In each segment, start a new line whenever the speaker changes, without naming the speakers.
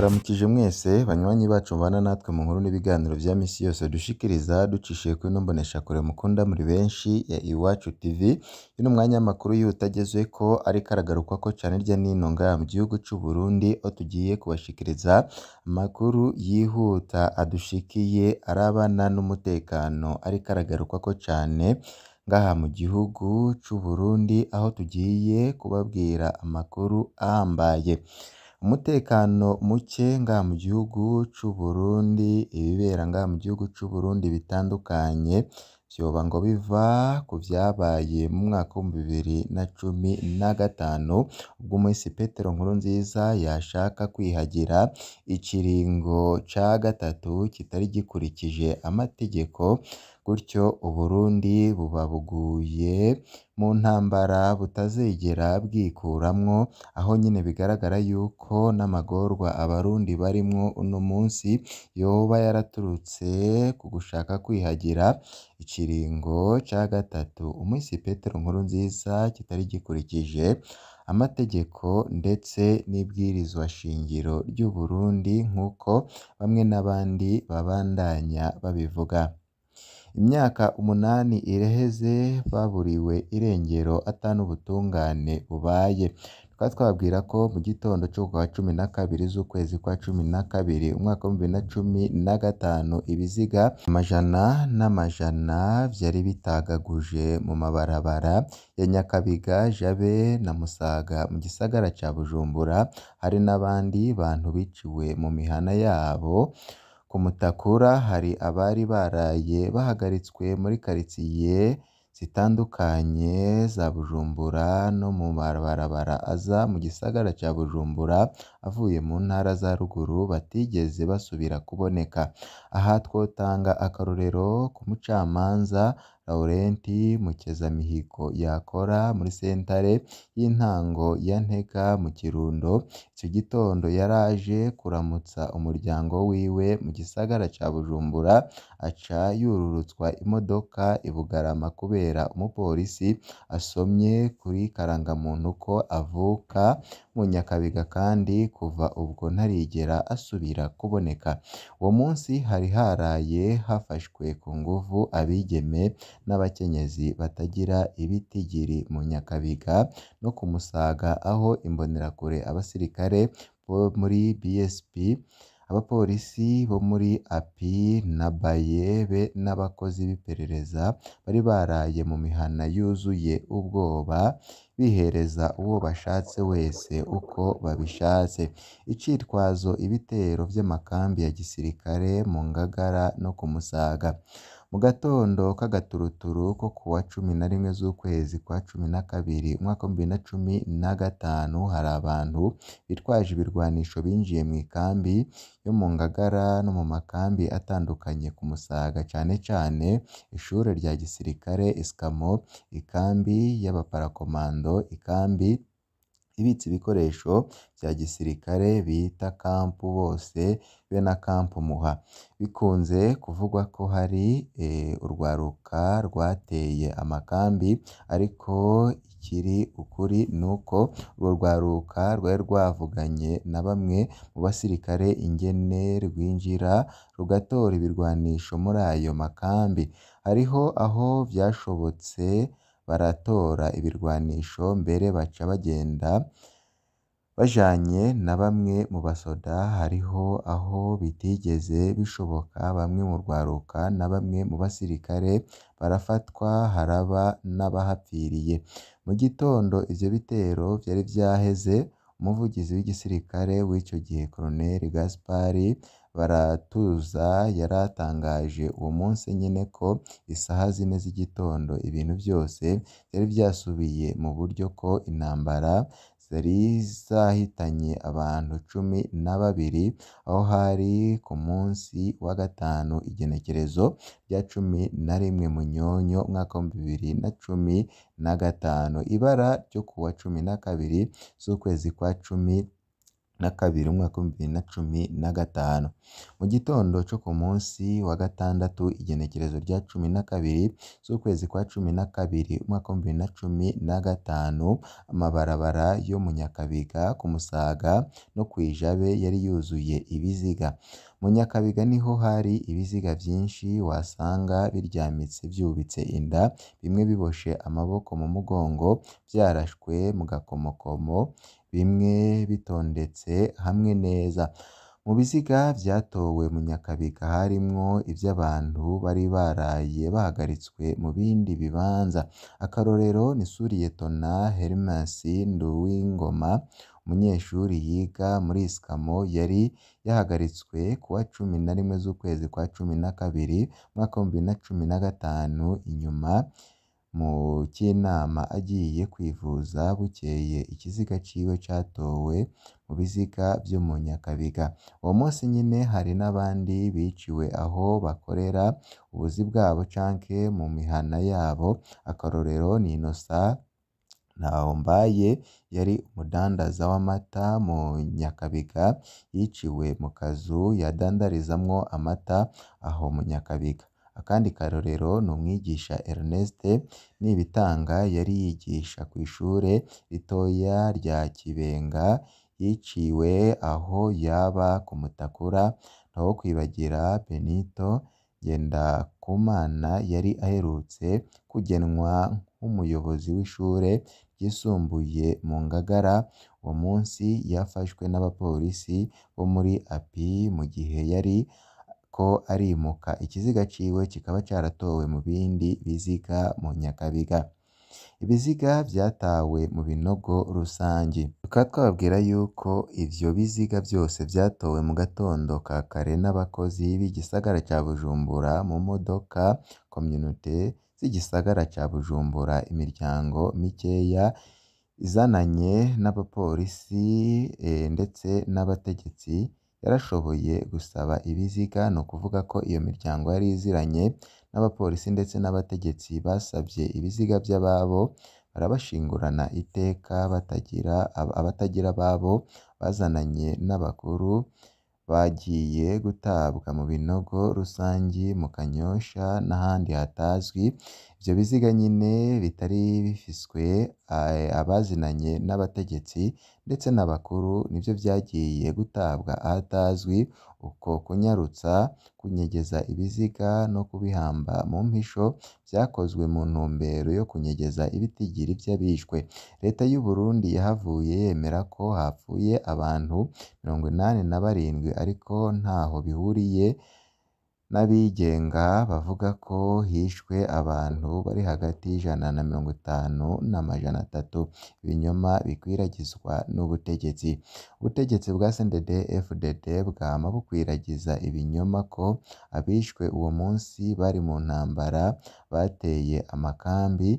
Twabaramukije mwese banywanyi bacu mubana natwe mu nkuru n'ibiganiro bya minsi yose dushikiriza ducishije kuri ino mboneshakure mukunda muri benshi ya Iwacu TV, uyu ni umwanya w'amakuru y'utageze ko ariko aragarukwa ko cyane hirya no mu gihugu cy'u Burundi, aho tugiye kubashikiriza amakuru yihuta adushikiye arabana n'umutekano ariko aragarukwa ko cyane ngaha mu gihugu cy'u Burundi, aho tugiye kubabwira amakuru ahambaye. umutekano muke ngaha mu gihugu cy'u Burundi, ibibera ngaha mu gihugu cy'u Burundi bitandukanye, byoba ngo biva ku byabaye mu mwaka w'ibihumbi bibiri na cumi na gatanu, ubwo Miss Petero nziza yashaka kwihagira ikiringo ca gatatu kitari gikurikije amategeko gutyo u Burundi buba buguye mu ntambara butazigera bwikuramwo aho nyine bigaragara yuko n'amagorwa abarundi barimwo uno munsi yoba yaraturutse ku gushaka kwihagira ikiringo cya gatatu umwisi Petero Nkuru nziza kitari gikurikije amategeko ndetse n'ibwirizwa shingiro ry'u Burundi nk'uko bamwe n'abandi babandanya babivuga Imyaka umunani iraheze baburiwe irengero ata ubutungane bubaye, tukaba twababwira ko mu gitondo cyo ku cumi na kabiri z'ukwezi kwa cumi na kabiri umwaka w'ibihumbi bibiri na cumi na gatanu, ibiziga amajana n'amajana byari bitagaguje mu mabarabara ya Nyakabiga, Jabe na Musaga mu gisagara cya Bujumbura, hari n'abandi bantu biciwe mu mihana yabo. Ku Mutakura hari abari baraye bahagaritswe muri karitsiye zitandukanye za Bujumbura no mu mabarabara aza mu gisagara cya Bujumbura avuye mu ntara za ruguru batigeze basubira kuboneka. Aha twotanga akarorero ku mucamanza Laurent mukeza yakora muri sentare y'intango ya Ntega mu Kirundo, icyo gitondo yaraje aje kuramutsa umuryango wiwe mu gisagara cya Bujumbura aca yururutswa imodoka i Bugarama kubera umupolisi asomye kuri karangamuntu ko avuka mu Nyakabiga kandi kuva ubwo ntarigera asubira kuboneka, uwo munsi hari haraye hafashwe ku nguvu abigeme n'abakenyezi batagira ibitigiri mu Nyakabiga no ku Musaga aho Imbonerakure abasirikare bo muri BSP abapolisi bo muri API na BAYEB n'abakozi b'iperereza bari baraye mu mihana yuzuye ubwoba bihereza uwo bashatse wese uko babishatse icitwazo ibitero by'amakambi ya gisirikare mu Ngagara no ku Musaga mu gatondo k'agaturuturu ko ku wa cumi na rimwe z'ukwezi kwa cumi na kabiri umwaka w'ibihumbi bibiri na cumi na gatanu hari abantu bitwaje ibirwanisho binjiye mu ikambi yo mu Ngagara no mu makambi atandukanye ku Musaga cyane cyane ishuri rya gisirikare Iskamo, ikambi y'abaparakomando ngendo, ikambi ibitse ibikoresho bya gisirikare bita kampu bose be na kampu Muha, bikunze kuvugwa ko hari eh, urwaruka rwateye amakambi ariko ikiri ukuri ni uko urwo rwaruka rwari rwavuganye na bamwe mu basirikare ingene rwinjira rugatora ibirwanisho muri ayo makambi, hariho aho byashobotse baratora ibirwanisho mbere baca bagenda bajyanye na bamwe mu basoda, hariho aho bitigeze bishoboka bamwe mu rwaruka na bamwe mu basirikare barafatwa haraba n'abahapfiriye, mu gitondo ibyo bitero byari byaheze, umuvugizi w'igisirikare w'icyo gihe Colonel Gaspard baratuza yaratangaje uwo munsi nyine ko isaha zine z'igitondo ibintu byose byari byasubiye mu buryo ko intambara zari zahitanye abantu cumi na babiri aho hari ku munsi wa gatanu igenekerezo rya cumi na rimwe Munyonyo umwaka w'ibihumbi bibiri na cumi na gatanu ibara ryo kuwa cumi na kabiri z'ukwezi kwa cumi na kabiri umwaka w'ibihumbi bibiri na cumi na gatanu. Mu gitondo cyo ku munsi wa gatandatu igenekerezo rya cumi na kabiri z'ukwezi kwa cumi na kabiri umwaka w'ibihumbi bibiri na cumi na gatanu, amabarabara yo mu Nyakabiga, ku Musaga no ku Ijabe yari yuzuye ibiziga. Mu Nyakabiga niho hari ibiziga byinshi wasanga biryamitse byubitse inda, bimwe biboshe amaboko mu mugongo byarashwe mu gakomokomo bimwe bitondetse hamwe neza, mu biziga byatowe mu Nyakabika harimwo iby'abantu bari baraye bahagaritswe mu bindi bibanza, akarorero ni Suriyetona Hermas Nduwingoma umunyeshuri yiga muri Iskamo yari yahagaritswe kuwa cumi na rimwe z'ukwezi kwa cumi na kabiri, umwaka w'ibihumbi bibiri na cumi na gatanu inyuma mu cy'inama agiye kwivuza, bukeye ikiziga cyiwe cyatowe mu biziga byo mu Nyakabiga, uwo munsi nyine hari n'abandi biciwe aho bakorera ubuzi bwabo canke mu mihana yabo, akarorero ni Innocent mbaye yari umudandaza w'amata mu Nyakabiga, yiciwe mu kazu yadandarizamwo amata aho mu Nyakabiga. Akandi karorero ni umwigisha Ernest Nibitanga yari yigisha ku ishuri ritoya rya Kibenga yiciwe aho yaba ku Mutakura naho kwibagira Benito Ngendakumana yari aherutse kugenwa nk'umuyobozi w’ishure ryisumbuye mu Ngagara uwo munsi yafashwe n'abapolisi bo muri API mu gihe yari Nuko arimuka ikiziga ciwe kikaba caratowe mu bindi biziga mu nyakabiga ibiziga byatawe mu binogo rusangi tukaba twababwira yuko ivyo biziga byose byatowe mu gatondo ka kare n'abakozi b'igisagara ca Bujumbura mu modoka communauté z'igisagara ca Bujumbura imiryango mikeya izananye n'abapolisi eh, ndetse n'abategetsi yarashoboye gusaba ibiziga ni ukuvuga ko iyo miryango yari iziranye n'abapolisi ndetse n'abategetsi basabye ibiziga by'ababo barabashingurana iteka batagira abatagira ababo bazananye n'abakuru bagiye gutabwa mu binogo rusange mu Kanyosha n'ahandi hatazwi Ibyo biziga nyine bitari bifiswe eh, abazinanye n'abategetsi ndetse n'abakuru nibyo byagiye gutabwa ahatazwi, uko kunyarutsa, kunyegeza ibiziga no kubihamba mu mpisho byakozwe mu ntumbero yo kunyegeza ibitigiri by'abishwe. Leta y'u Burundi yahavuye yemera ko hapfuye abantu mirongo inani na barindwi ariko ntaho bihuriye n'abigenga bavuga ko hishwe abantu bari hagati y'ijana na mirongo itanu n'amajana atatu ibinyoma bikwiragizwa n'ubutegetsi ubutegetsi bwa sendede fdd bwama bukwiragiza ibinyoma ko abishwe uwo munsi bari mu ntambara bateye amakambi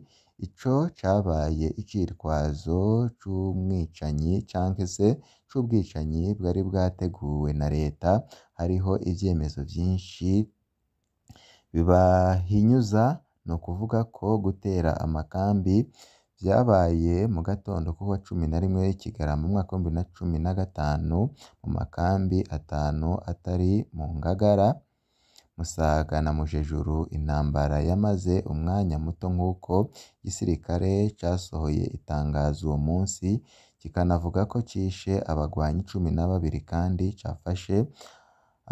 ico cabaye icirwazo c'umwicanyi canke se c'ubwicanyi bwari bwateguwe na leta hariho ibyemezo byinshi bibahinyuza ni ukuvuga ko gutera amakambi byabaye mu gatondo k'uwa cumi na rimwe kigara mu mwaka w'ibihumbi na cumi na gatanu mu makambi atanu atari mu Ngagara, Musaga na Mujejuru intambara yamaze umwanya muto nk'uko igisirikare cyasohoye itangazo uwo munsi, kikanavuga ko cyishe abagwanyi cumi na babiri kandi cyafashe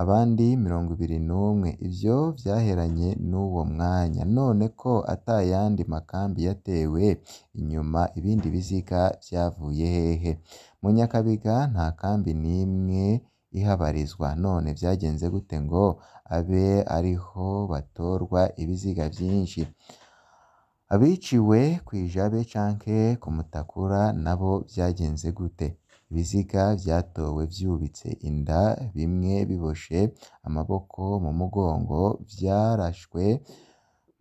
abandi mirongo ibiri n'umwe. Ibyo byaheranye n'uwo mwanya, none ko atayandi makambi yatewe inyuma ibindi biziga byavuye hehe? munyakabiga Nyakabiga nta kambi n'imwe ihabarizwa, none byagenze gute ngo abe ariho batorwa ibiziga byinshi? Abiciwe ku Ijabe canke ku Mutakura nabo byagenze gute? Ibiziga byatowe byubitse inda, bimwe biboshe amaboko mu mugongo byarashwe,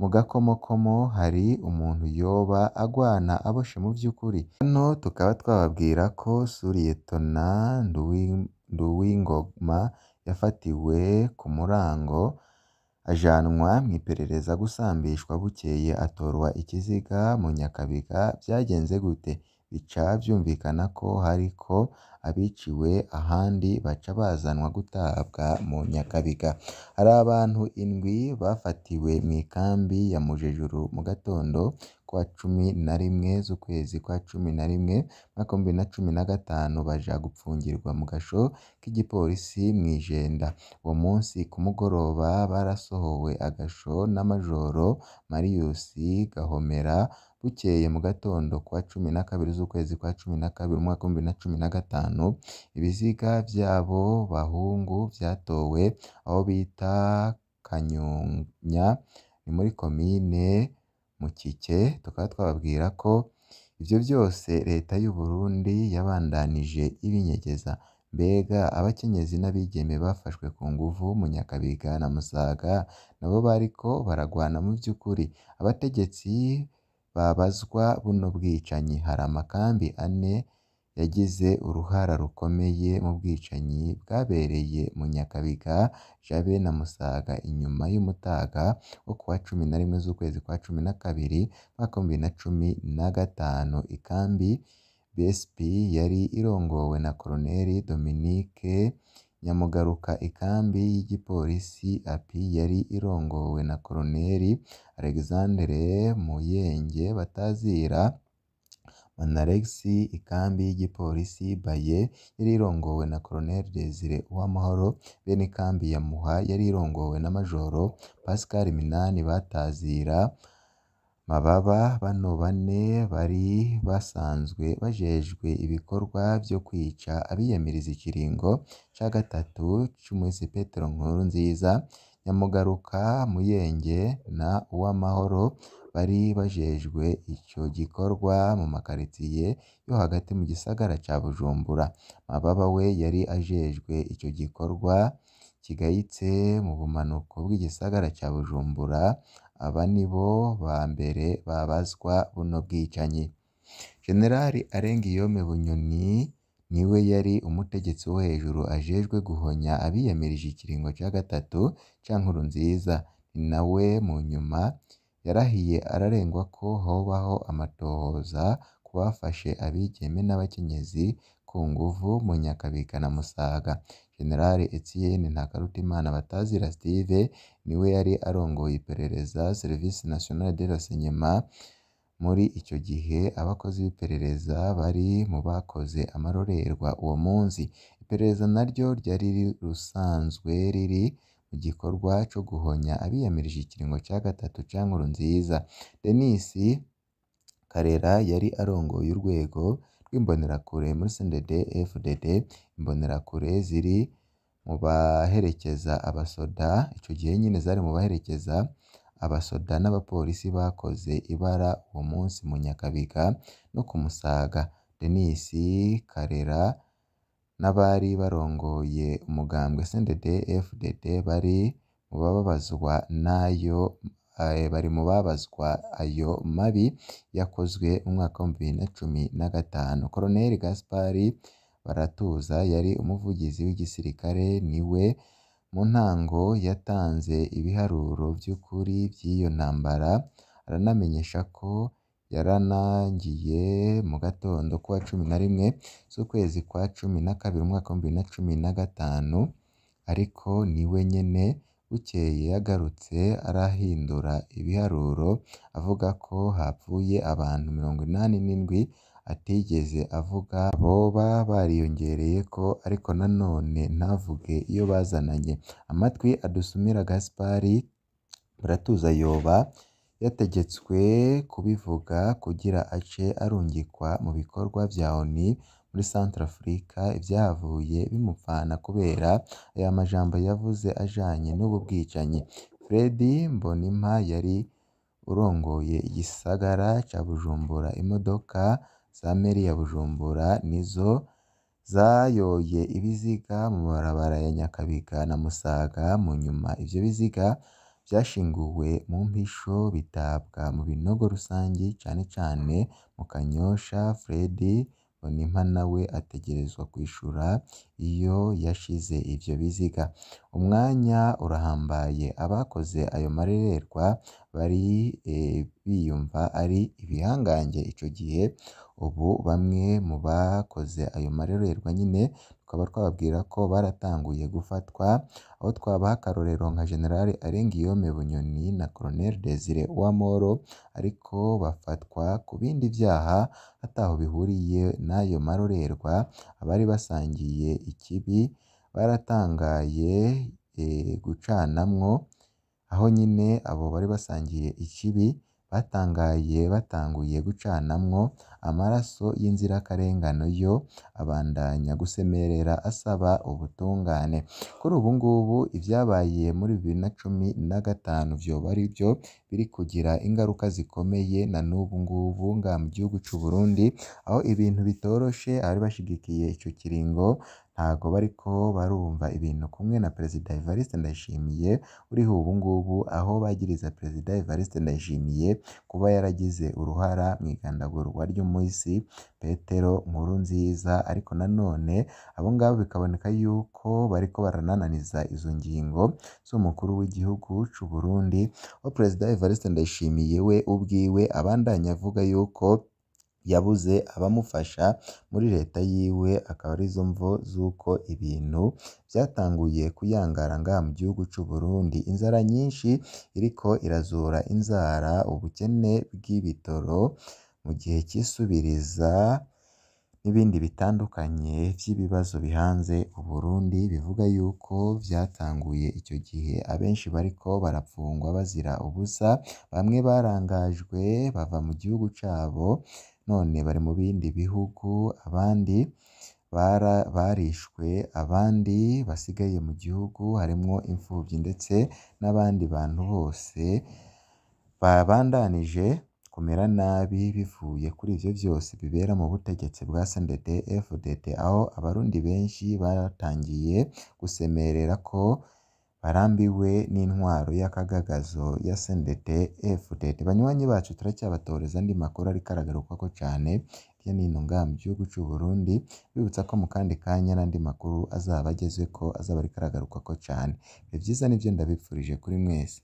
mu gakomokomo hari umuntu yoba agwana aboshe mu by'ukuri. Hano tukaba twababwira ko Suryetona Nduwingoma yafatiwe ku Murango ajyanwa mu iperereza gusambishwa, bukeye atorwa ikiziga mu Nyakabiga. Byagenze gute? bica byumvikana ko hariko abiciwe ahandi baca bazanwa gutabwa mu Nyakabiga hari abantu indwi bafatiwe mu ikambi ya Mujejuru mu gatondo kuwa cumi na rimwe z'ukwezi kwa cumi na rimwe umwaka bibiri na cumi na gatanu baja gupfungirwa mu gasho k'igipolisi mu Ijenda uwo munsi ku mugoroba barasohowe agasho n’amajoro Majoro Marius Gahomera Bukeye mu gatondo kuwa cumi na kabiri z'ukwezi kwa cumi na kabiri umwaka w'ibihumbi bibiri na cumi na gatanu, ibiziga by'abo bahungu byatowe aho bita Kanyonya ni muri komine Mukike, tukaba twababwira ko ibyo byose Leta y'u Burundi yabandanije ibinyegeza, mbega abakenyezi n'abigeme bafashwe ku nguvu Munyakabiga Nyakabiga na Musaga nabo bariko baragwana mu by'ukuri abategetsi babazwa buno bwicanyi hari amakambi ane yagize uruhara rukomeye mu bwicanyi bwabereye mu Nyakabiga Jabe na Musaga inyuma y'umutaga wo kuwa cumi na rimwe z'ukwezi kwa cumi na kabiri umwaka w'ibihumbi na cumi na gatanu ikambi BSP yari irongowe na Colonel Dominique Nyamugaruka ikambi y'igipolisi api yari irongowe na Koloneli Alexandre Muyenge Batazira Banarex ikambi y'igipolisi Baye yari irongowe na Colonel Desire Uwamahoro bene ikambi ya Muha yari irongowe na Major Pascal Minani Batazira Mababa bano bane bari basanzwe bajejwe ibikorwa byo kwica abiyamiriza ikiringo cya gatatu c'umusi Petero Nkuru Nkurunziza, Nyamugaruka, Muyenge na Uwamahoro bari bajejwe icyo gikorwa mu makaritsiye yo hagati mu gisagara cya Bujumbura, Mababa we yari ajejwe icyo gikorwa kigayitse mu bumanuko bw'igisagara cya Bujumbura aba nibo ba mbere babazwa buno bwicanyi generali Arengiyome Bunyoni niwe yari umutegetsi wo hejuru ajejwe guhonya abiyamirije ikiringo cya gatatu cya nkuru nziza ni nawe mu nyuma yarahiye ararengwa ko hobaho amatohoza ku bafashe abigeme n'abakenyezi ku nguvu mu Nyakabika na Musaga General Etienne Ntakarutimana Batazi Lastive niwe yari arongoye iperereza Service Nationale de l'Enseignement muri icyo gihe abakozi b'iperereza bari mu bakoze amarorerwa uwo munsi iperereza naryo ryari rusanzwe riri mu gikorwa cyo guhonya abiyamirije ikiringo cya gatatu cya nziza. Denis Karera yari arongoye urwego rw'imbonerakure muri SNDD FDD, imbonerakure ziri mu baherekeza abasoda, icyo gihe nyine zari mu baherekeza abasoda n'abapolisi bakoze ibara uwo munsi mu Nyakabiga no ku Musaga, Denis Karera n'abari barongoye umugambwe Sendede FDD bari mu bababazwa n'ayo Eh, bari mu babazwa ayo mabi yakozwe mu mwaka w'ibihumbi bibiri na cumi na gatanu, Colonel Gaspard Baratuza yari umuvugizi w'igisirikare ni we mu ntango yatanze ibiharuro by'ukuri by'iyo ntambara, aranamenyesha ko yaranangiye mu gatondo k'uwa cumi na rimwe z'ukwezi kwa cumi na kabiri umwaka w'ibihumbi bibiri na cumi na gatanu ariko ni we nyine Bukeye yagarutse arahindura ibiharuro avuga ko hapfuye abantu mirongo inani n'indwi atigeze avuga boba bariyongereye ko ariko nanone ntavuge iyo bazananye. Amatwi adusumira Gaspard Baratuza yoba yategetswe kubivuga kugira ace arungikwa mu bikorwa bya Onu muri Centre Afurika bimupfana kubera aya majambo yavuze ajanye n'ubu bwicanyi Fred Mbonimpa yari urongoye igisagara ca Bujumbura imodoka za meri ya Bujumbura nizo zayoye ibiziga mu barabara ya Nyakabiga na Musaga mu nyuma ibyo biziga vyashinguwe mu mpisho bitabwa mu binogo rusange cyane cyane mu Kanyosha Fred Onima nawe ategerezwa kwishura iyo yashize ibyo biziga. Umwanya urahambaye, abakoze ayo marererwa bari e, biyumva ari ibihangange icyo gihe, ubu bamwe mu bakoze ayo marererwa nyine tukaba twababwira ko baratanguye gufatwa aho twabaha akarorero nka General Arengiyome Bunyoni na Colonel Desire Uwamahoro ariko bafatwa ku bindi byaha hataho bihuriye n'ayo marorerwa abari basangiye ikibi baratangaye eh, gucanamwo aho nyine abo bari basangiye ikibi batangaye batanguye gucanamwo amaraso yinzirakarengano yo abandanya gusemerera asaba ubutungane kuri ubu ngubu ibyabaye muri bibiri na cumi na gatanu byoba ari byo biri kugira ingaruka zikomeye na n'ubu ngubu ngaha mu gihugu cy'u Burundi aho ibintu bitoroshe abari bashigikiye icyo kiringo ntago bariko barumva ibintu kumwe na Perezida Evariste Ndayishimiye uriho ubu ngubu aho bagiriza Perezida Evariste Ndayishimiye kuba yaragize uruhara mu igandagurwa ry'umuhisi Petero nkuru nziza ariko nanone abo ngabo bikaboneka yuko bariko baranananiza izo ngingo z'umukuru w'igihugu c'u Burundi aho Perezida Evariste Ndayishimiye we ubwiwe abandanya avuga yuko yabuze abamufasha muri leta yiwe akaba arizo mvo z'uko ibintu byatanguye kuyangara mu gihugu cy'u Burundi inzara nyinshi iriko irazura inzara ubukene bw'ibitoro mu gihe cy'isubiriza n'ibindi bitandukanye by'ibibazo bihanze u Burundi bivuga yuko byatanguye icyo gihe abenshi bariko barapfungwa bazira ubusa bamwe barangajwe bava mu gihugu cabo none bari mu bindi bihugu, abandi barishwe, abandi basigaye mu gihugu, harimo imfubyi ndetse n'abandi bantu bose babandanije kumera nabi bivuye kuri ibyo byose bibera mu butegetsi bwa CNDD-FDD, aho abarundi benshi batangiye gusemerera ko barambiwe n'intwaro y'akagagazo ya sendete FDD banywanyi bacu turacyabatoreza andi makuru ariko aragarukwaho cyane hirya n'ino mu gihugu cy'u Burundi bibutsa ko mu kandi kanya n'andi makuru azaba ageze ko azaba ariko aragarukwaho cyane ibihe byiza nibyo ndabipfurije kuri mwese